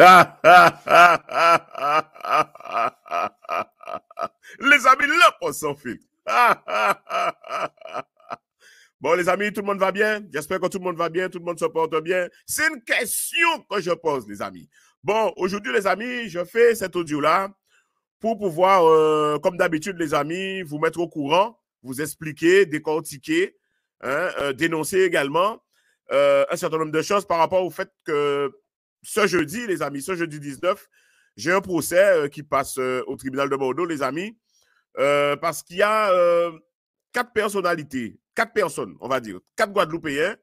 les amis, là, on s'en bon, les amis, tout le monde va bien. J'espère que tout le monde va bien, tout le monde se porte bien. C'est une question que je pose, les amis. Bon, aujourd'hui, les amis, je fais cet audio-là pour pouvoir, euh, comme d'habitude, les amis, vous mettre au courant, vous expliquer, décortiquer, hein, euh, dénoncer également euh, un certain nombre de choses par rapport au fait que ce jeudi, les amis, ce jeudi 19, j'ai un procès euh, qui passe euh, au tribunal de Bordeaux, les amis, euh, parce qu'il y a quatre personnalités, quatre personnes, on va dire, quatre Guadeloupéens,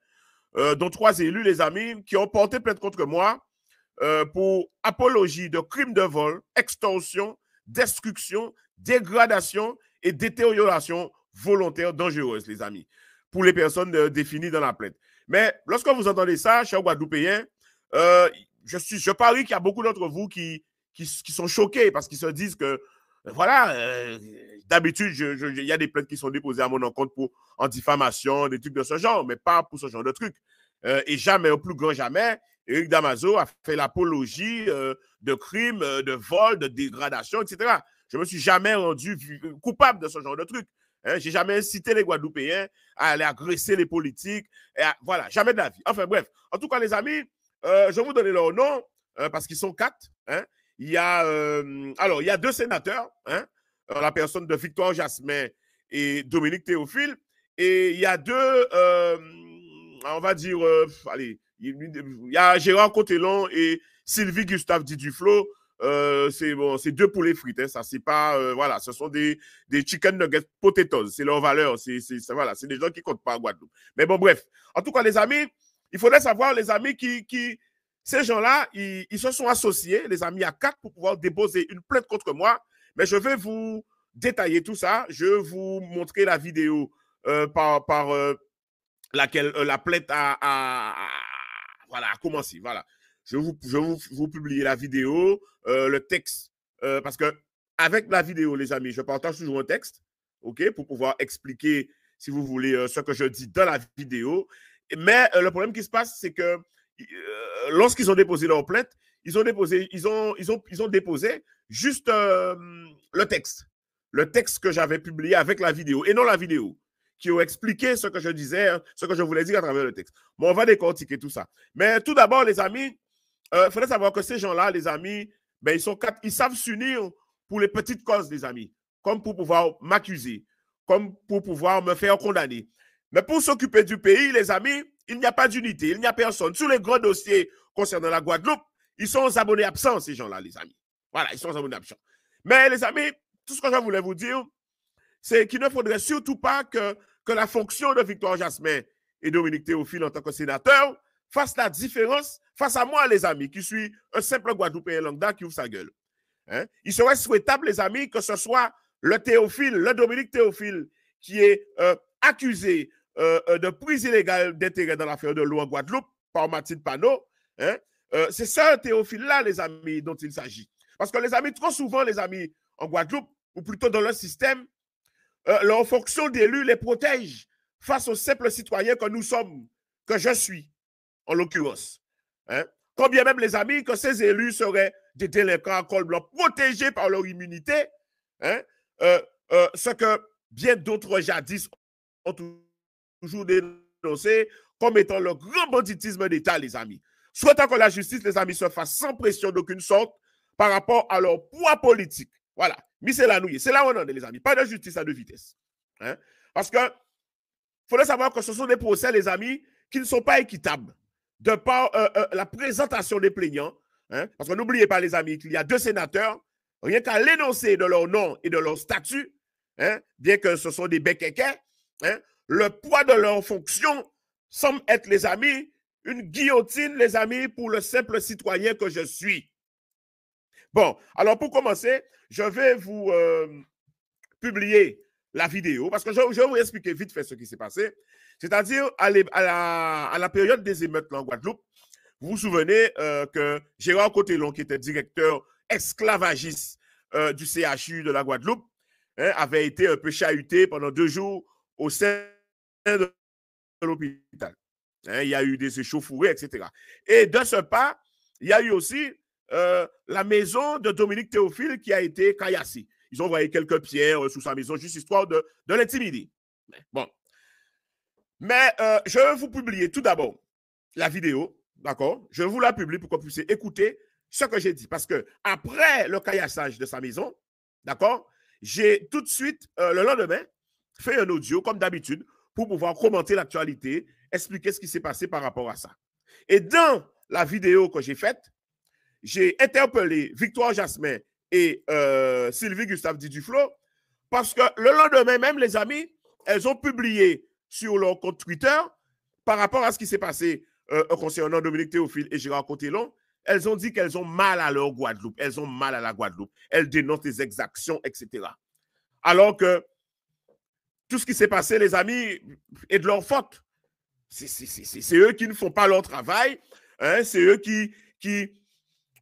dont trois élus, les amis, qui ont porté plainte contre moi pour apologie de crimes de vol, extorsion, destruction, dégradation et détérioration volontaire dangereuse, les amis, pour les personnes définies dans la plainte. Mais lorsque vous entendez ça, chers Guadeloupéens, je, suis, je parie qu'il y a beaucoup d'entre vous qui, sont choqués parce qu'ils se disent que, euh, voilà, euh, d'habitude, il y a des plaintes qui sont déposées à mon encontre pour, en diffamation, des trucs de ce genre, mais pas pour ce genre de trucs. Euh, et jamais, au plus grand jamais, Eric Damazo a fait l'apologie de crimes, de vols, de dégradation, etc. Je ne me suis jamais rendu coupable de ce genre de trucs. Je hein. J'ai jamais incité les Guadeloupéens à aller agresser les politiques. Et voilà, jamais de la vie. Enfin bref, en tout cas, les amis, euh, je vais vous donner leur nom euh, parce qu'ils sont quatre. Hein. Il y a, euh, alors, il y a deux sénateurs, hein, la personne de Victoire Jasmin et Dominique Théophile. Et il y a deux, on va dire, allez, il y a Gérard Cotelon et Sylvie Gustave Diduflo. c'est bon, c'est deux poulets frites. Hein, ça, c'est pas, voilà, ce sont des, des chicken nuggets potatoes. C'est leur valeur. C'est, voilà, c'est des gens qui comptent pas en Guadeloupe. Mais bon, bref. En tout cas, les amis, il faudrait savoir, les amis, qui, ces gens-là, ils, se sont associés, les amis, à quatre pour pouvoir déposer une plainte contre moi. Mais je vais vous détailler tout ça. Je vais vous montrer la vidéo euh, par, euh, laquelle euh, la plainte a, voilà, commencé. Voilà. Je vous, vous, vous publier la vidéo, le texte, parce que avec la vidéo, les amis, je partage toujours un texte, OK, pour pouvoir expliquer, si vous voulez, ce que je dis dans la vidéo. Mais euh, le problème qui se passe, c'est que euh, lorsqu'ils ont déposé leur plainte, ils ont déposé, ils ont, ils ont, ils ont déposé juste euh, le texte, le texte que j'avais publié avec la vidéo et non la vidéo qui ont expliqué ce que je disais, hein, ce que je voulais dire à travers le texte. Bon, on va décortiquer tout ça. Mais tout d'abord, les amis, il faudrait savoir que ces gens-là, les amis, ben, ils sont quatre, ils savent s'unir pour les petites causes, les amis, comme pour pouvoir m'accuser, comme pour pouvoir me faire condamner. Mais pour s'occuper du pays, les amis, il n'y a pas d'unité, il n'y a personne. Sur les grands dossiers concernant la Guadeloupe, ils sont aux abonnés absents, ces gens-là, les amis. Voilà, ils sont aux abonnés absents. Mais les amis, tout ce que je voulais vous dire, c'est qu'il ne faudrait surtout pas que, que la fonction de Victoire Jasmin et Dominique Théophile en tant que sénateur fasse la différence face à moi, les amis, qui suis un simple Guadeloupéen lambda qui ouvre sa gueule. Hein? Il serait souhaitable, les amis, que ce soit le Théophile, le Dominique Théophile, qui est euh, accusé euh, euh, de prise illégale d'intérêt dans l'affaire de l'eau en Guadeloupe par Mathilde Panot. Hein. Euh, c'est ça, Théophile-là, les amis, dont il s'agit. Parce que les amis, trop souvent, les amis, en Guadeloupe, ou plutôt dans leur système, leur fonction d'élu les protège face aux simples citoyens que nous sommes, que je suis, en l'occurrence. Combien hein. même, les amis, que ces élus seraient des délinquants à col blanc, protégés par leur immunité, hein, ce que bien d'autres jadis ont toujours dénoncé comme étant le grand banditisme d'État, les amis. Souhaitant que la justice, les amis, se fasse sans pression d'aucune sorte par rapport à leur poids politique. Voilà. Mais c'est là, c'est là où on en est, les amis. Pas de justice à deux vitesses. Hein? Parce que, il faudrait savoir que ce sont des procès, les amis, qui ne sont pas équitables de par euh, euh, la présentation des plaignants. Hein? Parce que n'oubliez pas, les amis, qu'il y a deux sénateurs, rien qu'à l'énoncer de leur nom et de leur statut, hein, bien que ce sont des hein le poids de leur fonction semble être, les amis, une guillotine, les amis, pour le simple citoyen que je suis. Bon, alors pour commencer, je vais vous euh, publier la vidéo parce que je, vais vous expliquer vite fait ce qui s'est passé. C'est-à-dire, à, la, période des émeutes en Guadeloupe, vous vous souvenez euh, que Gérard Cotelon, qui était directeur esclavagiste euh, du CHU de la Guadeloupe, hein, avait été un peu chahuté pendant deux jours au sein de l'hôpital. Hein, il y a eu des échauffourées, etc. Et de ce pas, il y a eu aussi euh, la maison de Dominique Théophile qui a été caillassée. Ils ont envoyé quelques pierres euh, sous sa maison, juste histoire de, de l'intimider. Bon. Mais euh, je vais vous publier tout d'abord la vidéo, d'accord Je vous la publie pour que vous puissiez écouter ce que j'ai dit. Parce que après le caillassage de sa maison, d'accord J'ai tout de suite, le lendemain, fait un audio, comme d'habitude, pour pouvoir commenter l'actualité, expliquer ce qui s'est passé par rapport à ça. Et dans la vidéo que j'ai faite, j'ai interpellé Victoire Jasmin et euh, Sylvie Gustave Diduflo parce que le lendemain même, les amis, elles ont publié sur leur compte Twitter par rapport à ce qui s'est passé euh, concernant Dominique Théophile et Gérard Cotelon, Elles ont dit qu'elles ont mal à leur Guadeloupe. Elles ont mal à la Guadeloupe. Elles dénoncent les exactions, etc. Alors que tout ce qui s'est passé, les amis, est de leur faute. C'est eux qui ne font pas leur travail. Hein, c'est eux qui,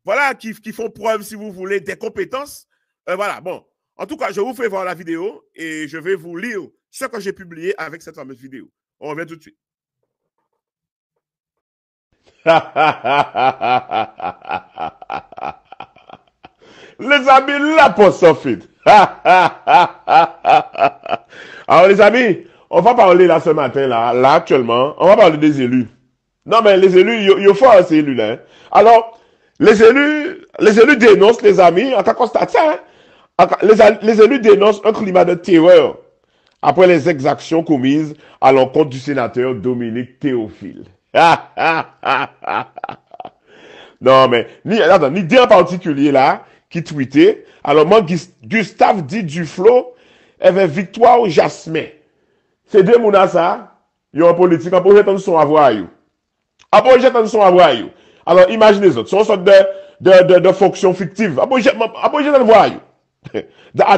voilà, qui, font preuve, si vous voulez, des compétences. Euh, voilà, bon. En tout cas, je vous fais voir la vidéo et je vais vous lire ce que j'ai publié avec cette fameuse vidéo. On revient tout de suite. les amis, la poste Alors les amis, on va parler là ce matin, là, là actuellement, on va parler des élus. Non mais les élus, il y fort ces élus là. Hein. Alors, les élus, les élus dénoncent, les amis, on va constaté, hein, les, élus dénoncent un climat de terreur après les exactions commises à l'encontre du sénateur Dominique Théophile. non mais, ni, attends, ni en particulier là, qui tweetait. Alors moi, Gustave dit Duflo avait eh Victoire ou Jasmin. Ces deux mounas ça, ils ont politique, ils ont son avoir. Après, ils son avoir. Alors, imaginez ça. C'est une sorte de, de, de, de fonction fictive. Après, ils à avoir. le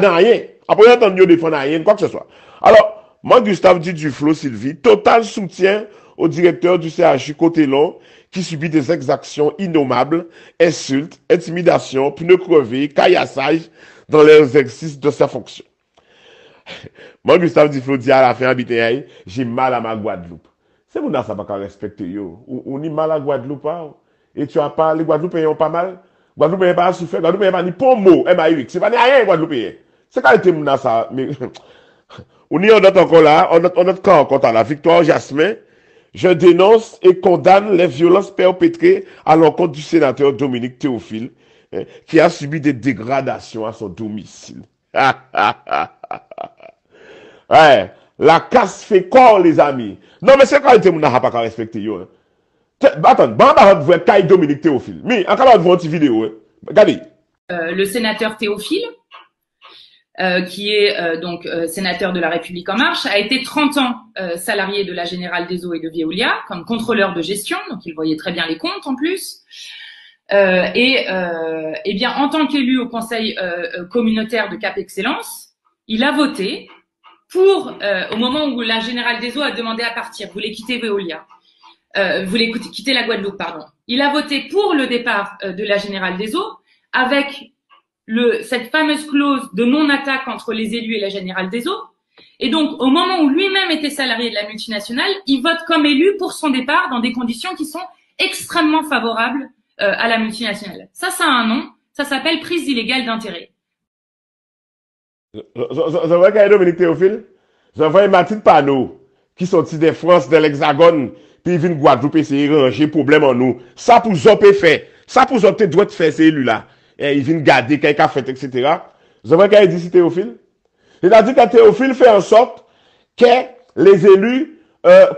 rien. Après, à de défendre rien, quoi que ce soit. Alors, moi, Gustave dit du flot, Sylvie, total soutien au directeur du CHU Côté-Long qui subit des exactions innommables, insultes, intimidations, pneus crevés, caillassage dans l'exercice de sa fonction. Mwen Gustave Duflo di a la fin an biten ya yi, jè mal a man Gwadloup. Se mounan sa bakan l'especte yo? Ou ni mal a Gwadloup a? Et yo a pa, le Gwadloup e yon pa mal? Gwadloup e yon pa la soufer, Gwadloup e yon pa ni pon mo, e eh, ma yon, se pa ni a yon Gwadloup e yon. Se kalite mounan sa? Ou ni yon not an kon la, an not kan an kontan la, victouan jasmen, jen denons e kondan le violons perpetre al an kont du senateur Dominique Théophile ki a subi de degradasyon a son domisil. Ha ha ha ha ha Ouais. La casse fait corps, les amis. Non, mais c'est quoi même n'a ah, pas qu'à respecter, yo. Hein. Bah, attends, bon, bah, bah, vous êtes Kai Dominique Théophile. Mais, encore une petite vidéo, hein. Regardez. Euh, le sénateur Théophile, euh, qui est euh, donc sénateur de la République en marche, a été 30 ans salarié de la Générale des Eaux et de Veolia comme contrôleur de gestion, donc il voyait très bien les comptes en plus. et, eh bien, en tant qu'élu au Conseil communautaire de Cap Excellence, il a voté pour, euh, au moment où la Générale des Eaux a demandé à partir, voulait quitter Veolia, euh, voulait quitter la Guadeloupe, pardon. Il a voté pour le départ euh, de la Générale des Eaux avec le, cette fameuse clause de non-attaque entre les élus et la Générale des Eaux. Et donc, au moment où lui-même était salarié de la multinationale, il vote comme élu pour son départ dans des conditions qui sont extrêmement favorables euh, à la multinationale. Ça, ça a un nom. Ça s'appelle prise illégale d'intérêt. Zavon yon ka yon vini teofil? Zavon yon matit pa nou? Ki son ti de France, de l'Hexagone Pi vin Gwadouk pe se yi ranger problem an nou Sa pou zop pe fe Sa pou zop te dwet fe se yi lou la Yon eh, vin gade, ke yon ka fete, etc Zavon yon ka yon di si teofil? Yon a di ka teofil fe ansot Ke les elu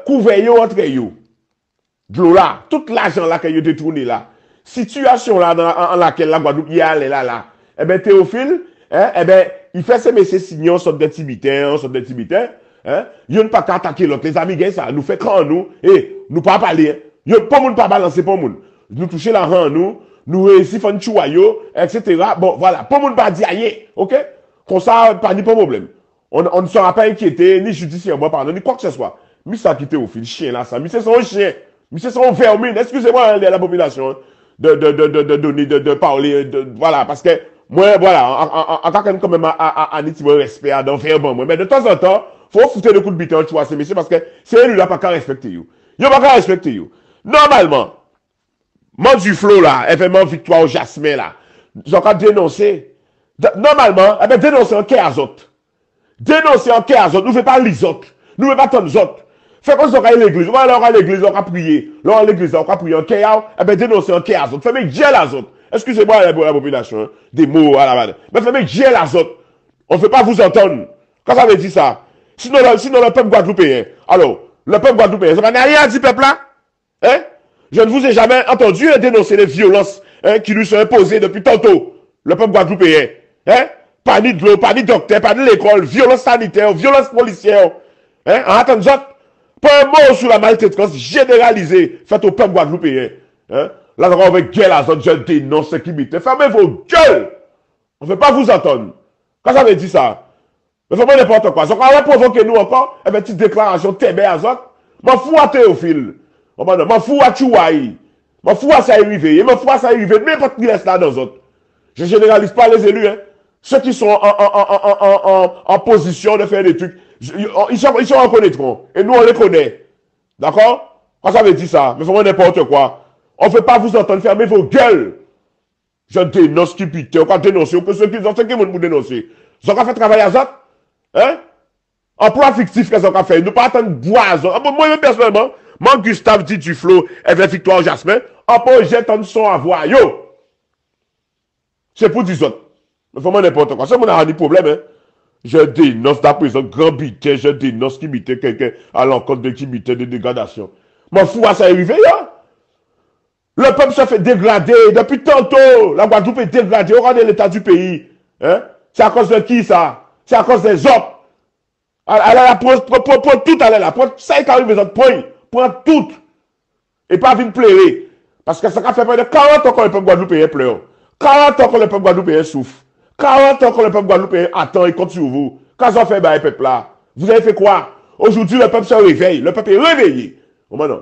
Kouveyo antre yon Glou la, tout la jan la ke yon detrouni la Sityasyon la An lakel la Gwadouk yi ale la la Ebe teofil, ebe Yon fè se mè se sinyon, son de timitè, son de timitè Yon pa kata ke lot, les amigè sa Nou fè kran an nou, nou pa apalè Yon pou moun pa balanse pou moun Nou touche la ran an nou Nou rezi fan chou a yo, etc Bon, voilà, pou moun pa di a ye, ok Kon sa pa ni pou mòblem On ne sara pa enkietè, ni judisyen mò Ni kwa kè se swa Mi se sa kite ou fil, chien la sa, mi se sa ou chien Mi se sa ou fermine, esküze mò el abominasyon De, de, de, de, de, de, de Parle, de, de, de, de, de, de, de, de, de, de Voilà, Mwen, wala, an ka ken komem an iti mwen respet, an an verman mwen. Men, de ton son ton, fwo foute de kou de biten an chwa se mesye, paske se yon li la pa ka respekte yon. Yon pa ka respekte yon. Normalman, man du flou la, evèman vitwa ou jasmen la, zon ka denonse, normalman, ebe denonse an ke azot. Denonse an ke azot, nou ve pa li zot. Nou ve pa ton zot. Fè kon zon ka yon lèglise, wala yon lèglise, yon ka priye, yon lèglise, yon ka priye an ke yaw, ebe denonse an ke azot. Fè mè yon Excusez-moi la, la, population, hein, des mots à la vanne. Mais fermez j'ai l'azote. On ne veut pas vous entendre. Quand ça veut dire ça Sinon, le, sinon le peuple guadeloupéen. Hein. Alors, le peuple guadeloupéen, hein. ça n'a rien dit, peuple là hein? Je ne vous ai jamais entendu dénoncer les violences qui lui sont imposées depuis tantôt. Le peuple guadeloupéen. Hein? Pas ni de l'eau, pas ni docteur, pas de l'école, violence sanitaire, violence policière. Hein? En attendant, pas un mot sur la maltraitance généralisée faite au peuple guadeloupéen. Hein? la zon kon wè gèl a zon, jèl tè y nan sè kimi, te fèmè vò gèl, wè fèmè pa vò zaton, kwa zan mè di sa, mè fèmè nè pote kwa, zon kon a lè pou vokè nou ankon, e mè ti deklarasyon, te mè a zon, mè fwou a teofil, mè fwou a tchouay, mè fwou a sa yuive, mè fwou a sa yuive, mè fwou a sa yuive, mè fwou a sa yuive, mè fwou a sa yuive, mè fwou a sa yuive, m On ve pa vous entend fermez vos guele. Je dénonce kipité. On kan dénonce. On kan fèké moun moun dénonce. Zon kan fèké travèl azot. Hein? An pou an fiktif ke zon kan fèké. Nou pa atèn boazan. An ah bon, pou moun mè personelman. Man Gustave dit du flou. Evè victoire au jasmen. An pou jèt an son avoy. Yo! Se pou d'uzot. Fèk mè nèpote. Se moun an an ni problem. Je dénonce da prezant. Gran bitè. Je dénonce kipité. Kèkè alankon de kipité. De dégradasyon. Le pep se fè degladè. Depi tantò, la Gwadoupe degladè. Ou rande l'état du peyi. Ti a kos de ki sa? Ti a kos de zop. A la la, pou tout a la la. Sa y karibè zot. Poy. Poy tout. E pa vin pleré. Paske sa ka fè poy de 40 an kon le pep Gwadoupe yè pler. 40 an kon le pep Gwadoupe yè souf. 40 an kon le pep Gwadoupe yè atan. E konti ou vou. Ka zon fè ba e pep la. Vou zè fè kwa? Ojou di le pep se revey. Le pep yè revey. Omano.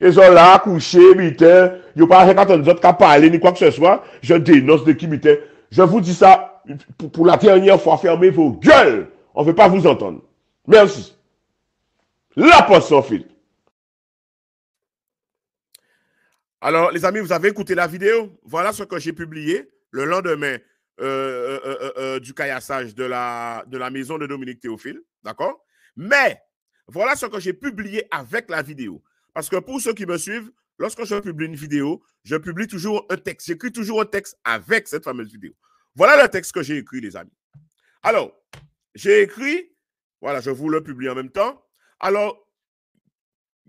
Ils sont là, couché, Ils n'ont pas quand autres parler, ni quoi que ce soit. Je dénonce de qui militaire. Je vous dis ça pour, la dernière fois. Fermez vos gueules. On ne veut pas vous entendre. Merci. La poste fil. Alors, les amis, vous avez écouté la vidéo. Voilà ce que j'ai publié le lendemain euh, euh, euh, du caillassage de la, de la maison de Dominique Théophile. D'accord Mais, voilà ce que j'ai publié avec la vidéo. Parce que pour ceux qui me suivent, lorsque je publie une vidéo, je publie toujours un texte. J'écris toujours un texte avec cette fameuse vidéo. Voilà le texte que j'ai écrit, les amis. Alors, j'ai écrit, voilà, je vous le publie en même temps. Alors,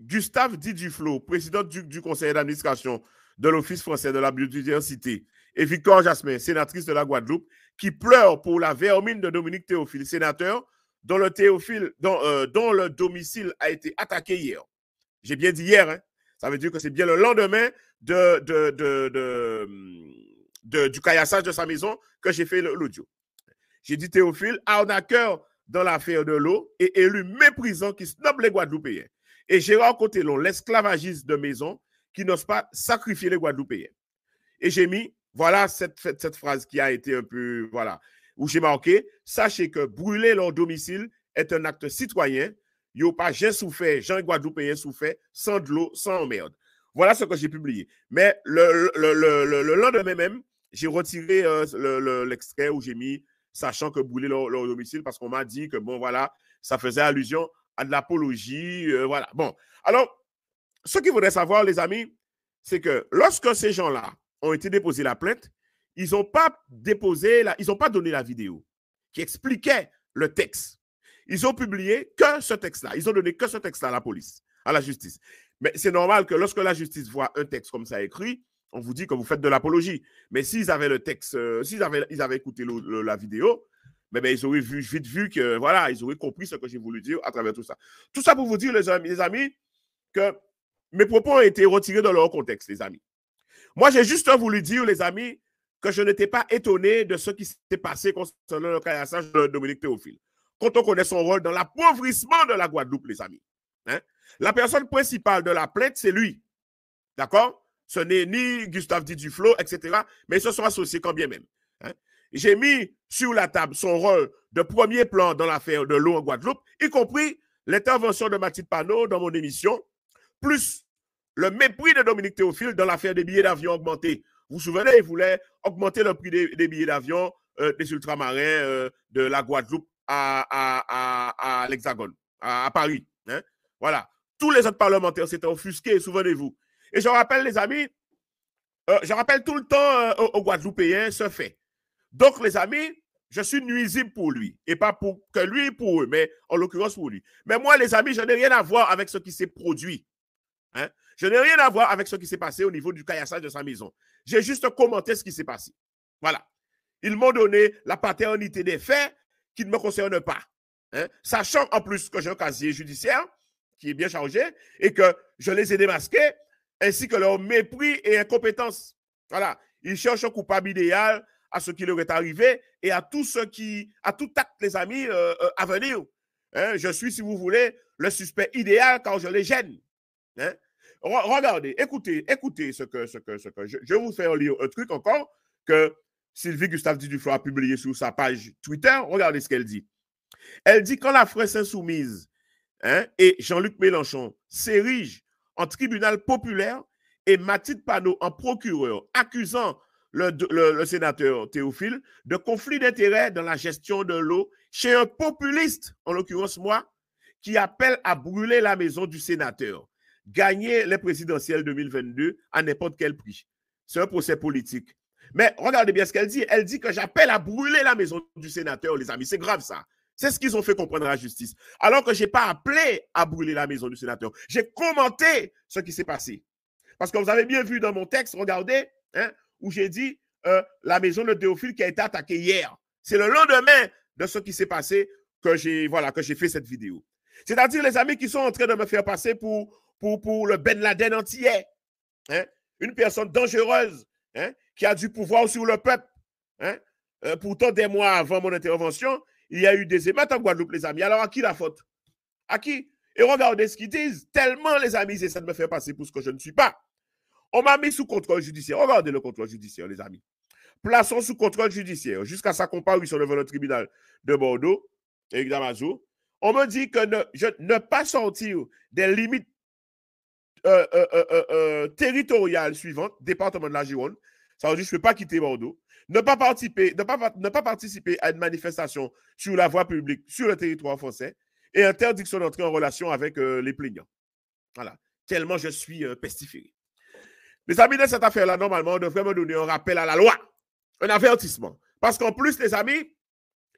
Gustave Diduflo, président du, conseil d'administration de l'Office français de la biodiversité, et Victor Jasmin, sénatrice de la Guadeloupe, qui pleure pour la vermine de Dominique Théophile, sénateur, dont le, Théophile, dont, euh, dont le domicile a été attaqué hier. J'ai bien dit hier. Hein. Ça veut dire que c'est bien le lendemain de, du caillassage de sa maison que j'ai fait l'audio. J'ai dit Théophile, arnaqueur dans l'affaire de l'eau et élu méprisant qui snob les Guadeloupéens. Et Gérard côté, l'esclavagiste de maison qui n'ose pas sacrifier les Guadeloupéens. Et j'ai mis, voilà cette, cette phrase qui a été un peu, voilà, où j'ai marqué, sachez que brûler leur domicile est un acte citoyen Yo pas j'ai souffert, Jean Guadeloupéen souffert, sans de l'eau, sans merde. Voilà ce que j'ai publié. Mais le, lendemain même, j'ai retiré euh, l'extrait où j'ai mis sachant que brûler leur, domicile parce qu'on m'a dit que bon voilà, ça faisait allusion à de l'apologie, euh, voilà. Bon, alors ce qu'il faudrait savoir, les amis, c'est que lorsque ces gens-là ont été déposés la plainte, ils n'ont pas déposé ils n'ont pas donné la vidéo qui expliquait le texte. Ils ont publié que ce texte-là. Ils ont donné que ce texte-là à la police, à la justice. Mais c'est normal que lorsque la justice voit un texte comme ça écrit, on vous dit que vous faites de l'apologie. Mais s'ils avaient le texte, euh, s'ils avaient, ils avaient écouté la vidéo, mais ben, ils auraient vite vu que, voilà, ils auraient compris ce que j'ai voulu dire à travers tout ça. Tout ça pour vous dire, les amis, que mes propos ont été retirés dans leur contexte, les amis. Moi, j'ai juste voulu dire, les amis, que je n'étais pas étonné de ce qui s'était passé concernant le caillassage de Dominique Théophile quand on connaît son rôle dans l'appauvrissement de la Guadeloupe, les amis. Hein? La personne principale de la plainte, c'est lui. D'accord Ce n'est ni Gustave Diduflo, etc. Mais ils se sont associés quand bien même. Hein? J'ai mis sur la table son rôle de premier plan dans l'affaire de l'eau en Guadeloupe, y compris l'intervention de Mathilde Panot dans mon émission, plus le mépris de Dominique Théophile dans l'affaire des billets d'avion augmentés. Vous vous souvenez, il voulait augmenter le prix des, billets d'avion euh, des ultramarins euh, de la Guadeloupe à, l'Hexagone, à, Paris. Hein. Voilà. Tous les autres parlementaires s'étaient offusqués, souvenez-vous. Et je rappelle, les amis, euh, je rappelle tout le temps euh, aux Guadeloupéens ce fait. Donc, les amis, je suis nuisible pour lui. Et pas pour que lui, pour eux, mais en l'occurrence pour lui. Mais moi, les amis, je n'ai rien à voir avec ce qui s'est produit. Hein. Je n'ai rien à voir avec ce qui s'est passé au niveau du caillassage de sa maison. J'ai juste commenté ce qui s'est passé. Voilà. Ils m'ont donné la paternité des faits qui ne me concerne pas. Hein. Sachant en plus que j'ai un casier judiciaire qui est bien chargé et que je les ai démasqués, ainsi que leur mépris et incompétence. Voilà. Ils cherchent un coupable idéal à ce qui leur est arrivé et à tout ce qui, à tout acte, les amis, euh, euh, à venir. Hein. Je suis, si vous voulez, le suspect idéal quand je les gêne. Hein. regardez, écoutez, écoutez ce que, ce que, ce que. Je, vais vous faire lire un truc encore que Sylvie Gustave Diduflo a publié sur sa page Twitter. Regardez ce qu'elle dit. Elle dit quand la France insoumise hein, et Jean-Luc Mélenchon s'érigent en tribunal populaire et Mathilde Panot en procureur, accusant le sénateur Théophile de conflit d'intérêts dans la gestion de l'eau chez un populiste, en l'occurrence moi, qui appelle à brûler la maison du sénateur, gagner les présidentielles 2022 à n'importe quel prix. C'est un procès politique. Mais regardez bien ce qu'elle dit. Elle dit que j'appelle à brûler la maison du sénateur, les amis. C'est grave ça. C'est ce qu'ils ont fait comprendre à la justice. Alors que je n'ai pas appelé à brûler la maison du sénateur. J'ai commenté ce qui s'est passé. Parce que vous avez bien vu dans mon texte, regardez, hein, où j'ai dit euh, la maison de Théophile qui a été attaquée hier. C'est le lendemain de ce qui s'est passé que j'ai voilà, que fait cette vidéo. C'est-à-dire, les amis qui sont en train de me faire passer pour, pour, pour le Ben Laden entier. Hein, une personne dangereuse Hein, qui a du pouvoir sur le peuple. Hein. Euh, pourtant, des mois avant mon intervention, il y a eu des émeutes en Guadeloupe, les amis. Alors, à qui la faute À qui Et regardez ce qu'ils disent. Tellement, les amis, c'est ça de me faire passer pour ce que je ne suis pas. On m'a mis sous contrôle judiciaire. Regardez le contrôle judiciaire, les amis. Plaçons sous contrôle judiciaire jusqu'à sa comparution devant le tribunal de Bordeaux et d'Amazou. On me dit que je, ne pas sortir des limites euh, euh, euh, territoriale suivante, département de la Gironde. Ça veut dire je ne peux pas quitter Bordeaux. Ne pas, participer, ne, pas, ne pas participer à une manifestation sur la voie publique, sur le territoire français, et interdiction d'entrer en relation avec les plaignants. Voilà. Tellement je suis pestiféré. les amis, de cette affaire-là, normalement, on devrait me donner un rappel à la loi, un avertissement. Parce qu'en plus, les amis,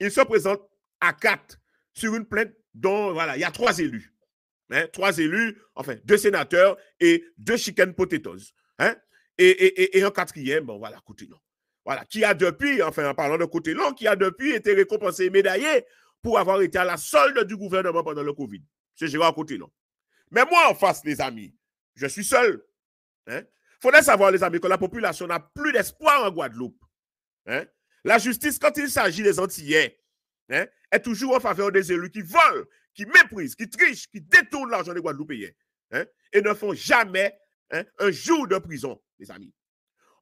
ils se présentent à quatre sur une plainte dont, voilà, il y a trois élus. Hein, trois élus, enfin deux sénateurs et deux chicken potatoes. Hein, et, un quatrième, bon voilà, côté Voilà, qui a depuis, enfin en parlant de côté long, qui a depuis été récompensé et médaillé pour avoir été à la solde du gouvernement pendant le Covid. C'est Gérard côté Mais moi en face, les amis, je suis seul. Hein. Faudrait savoir, les amis, que la population n'a plus d'espoir en Guadeloupe. Hein, la justice, quand il s'agit des Antillais, est toujours en faveur des élus qui volent qui méprisent, qui trichent, qui détournent l'argent des Guadeloupéens hein, et ne font jamais hein, un jour de prison, les amis.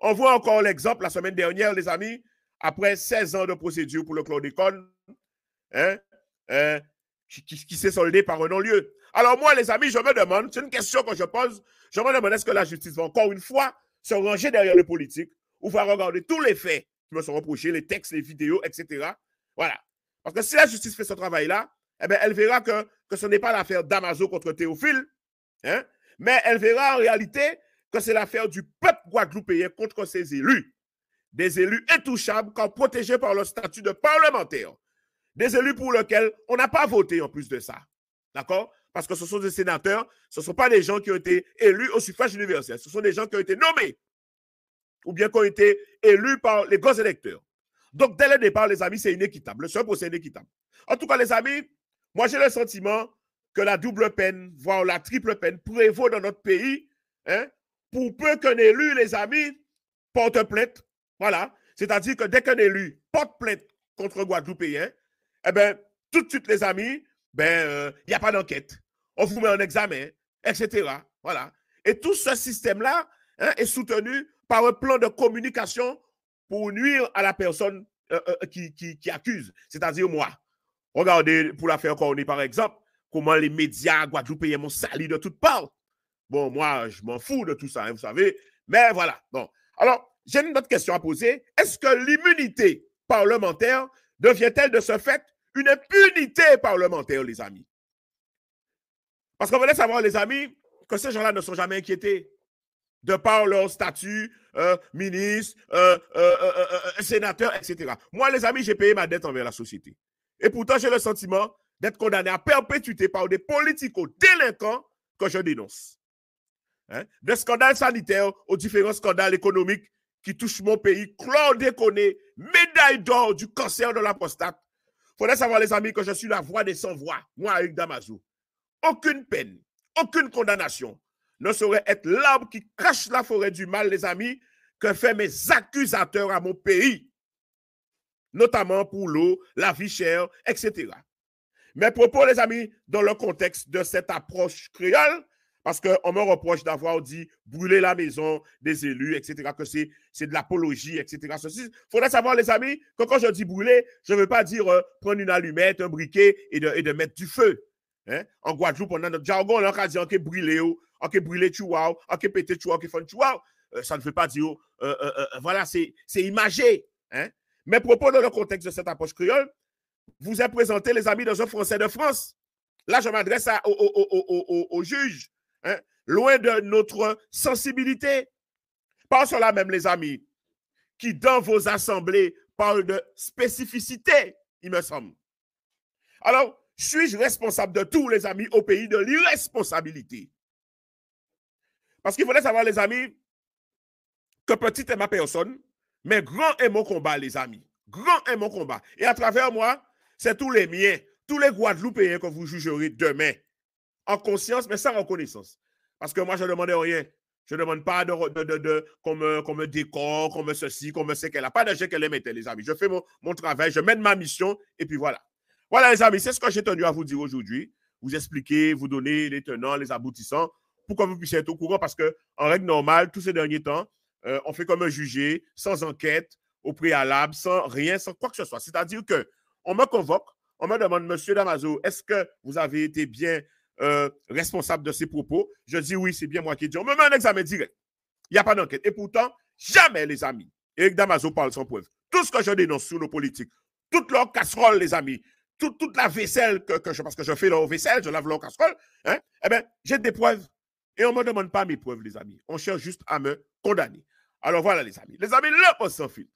On voit encore l'exemple la semaine dernière, les amis, après 16 ans de procédure pour le chlordécone, hein, qui, s'est soldé par un non-lieu. Alors moi, les amis, je me demande, c'est une question que je pose, je me demande est-ce que la justice va encore une fois se ranger derrière les politiques ou va regarder tous les faits qui me sont reprochés, les textes, les vidéos, etc. Voilà. Parce que si la justice fait ce travail-là, eh ben, elle verra que, ce n'est pas l'affaire d'Amazo contre Théophile, hein, mais elle verra en réalité que c'est l'affaire du peuple guadeloupéen contre ses élus. Des élus intouchables quand protégés par leur statut de parlementaire. Des élus pour lesquels on n'a pas voté en plus de ça. D'accord Parce que ce sont des sénateurs, ce ne sont pas des gens qui ont été élus au suffrage universel. Ce sont des gens qui ont été nommés ou bien qui ont été élus par les grands électeurs. Donc, dès le départ, les amis, c'est inéquitable. Le seul procès est inéquitable. En tout cas, les amis, moi, j'ai le sentiment que la double peine, voire la triple peine, prévaut dans notre pays, hein, pour peu qu'un élu, les amis, porte plainte. Voilà. C'est-à-dire que dès qu'un élu porte plainte contre un Guadeloupéen, eh bien, tout de suite, les amis, ben, il euh, n'y a pas d'enquête. On vous met en examen, etc. Voilà. Et tout ce système-là hein, est soutenu par un plan de communication pour nuire à la personne euh, euh, qui accuse, c'est-à-dire moi. Regardez pour l'affaire Corné, par exemple, comment les médias guadeloupéens m'ont sali de toutes parts. Bon, moi, je m'en fous de tout ça, hein, vous savez. Mais voilà. Bon. Alors, j'ai une autre question à poser. Est-ce que l'immunité parlementaire devient-elle de ce fait une impunité parlementaire, les amis? Parce qu'on voulait savoir, les amis, que ces gens-là ne sont jamais inquiétés de par leur statut, euh, ministre, euh, euh, sénateur, etc. Moi, les amis, j'ai payé ma dette envers la société. Et pourtant, j'ai le sentiment d'être condamné à perpétuité par des politico-délinquants que je dénonce. Hein? Des scandales sanitaires aux différents scandales économiques qui touchent mon pays. Claude déconné, médaille d'or du cancer de la prostate. Faudrait savoir, les amis, que je suis la voix des sans-voix, moi, avec Damazou. Aucune peine, aucune condamnation ne saurait être l'arbre qui cache la forêt du mal, les amis, que font mes accusateurs à mon pays notamment pour l'eau, la vie chère, etc. Mes propos, les amis, dans le contexte de cette approche créole, parce qu'on me reproche d'avoir dit brûler la maison des élus, etc., que c'est de l'apologie, etc. Il faudrait savoir, les amis, que quand je dis brûler, je ne veux pas dire euh, prendre une allumette, un briquet et de, et de mettre du feu. Hein, en Guadeloupe, on a notre jargon, on a dit brûler, on brûler tu on péter chihuahua, on tu vois. Ça ne veut pas dire, oh, euh, euh, voilà, c'est imagé. Hein? Mais propos dans le contexte de cette approche créole vous êtes présenté, les amis, dans un français de France. Là, je m'adresse aux au, au, juges, hein, loin de notre sensibilité. Par cela même, les amis, qui dans vos assemblées parlent de spécificité, il me semble. Alors, suis-je responsable de tout, les amis, au pays de l'irresponsabilité? Parce qu'il faudrait savoir, les amis, que petite ma personne. Mais grand est mon combat, les amis. Grand est mon combat. Et à travers moi, c'est tous les miens, tous les Guadeloupéens que vous jugerez demain. En conscience, mais sans reconnaissance. Parce que moi, je ne demande rien. Je ne demande pas de, de, de, qu'on me, décore, qu'on me ceci, qu'on me ce qu'elle a. Pas de qu'elle aimait, les amis. Je fais mon, travail, je mène ma mission, et puis voilà. Voilà, les amis, c'est ce que j'ai tenu à vous dire aujourd'hui. Vous expliquer, vous donner les tenants, les aboutissants, pour que vous puissiez être au courant, parce qu'en règle normale, tous ces derniers temps, euh, on fait comme un jugé, sans enquête, au préalable, sans rien, sans quoi que ce soit. C'est-à-dire que on me convoque, on me demande, Monsieur Damaso, est-ce que vous avez été bien euh, responsable de ces propos Je dis oui, c'est bien moi qui dis. On me met un examen direct. Il n'y a pas d'enquête. Et pourtant, jamais, les amis, Eric Damaso parle sans preuve. Tout ce que je dénonce sur nos politiques, toute leur casserole, les amis, toute, la vaisselle que, je, parce que je fais leur vaisselle, je lave leur casserole, hein, eh bien, j'ai des preuves. Et on ne me demande pas mes preuves, les amis. On cherche juste à me condamner. Alors voilà les amis. Les amis, le poste sans fil.